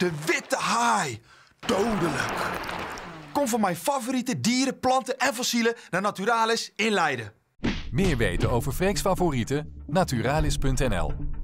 De witte haai. Dodelijk. Kom van mijn favoriete dieren, planten en fossielen naar Naturalis in Leiden. Meer weten over Freeks favorieten? Naturalis.nl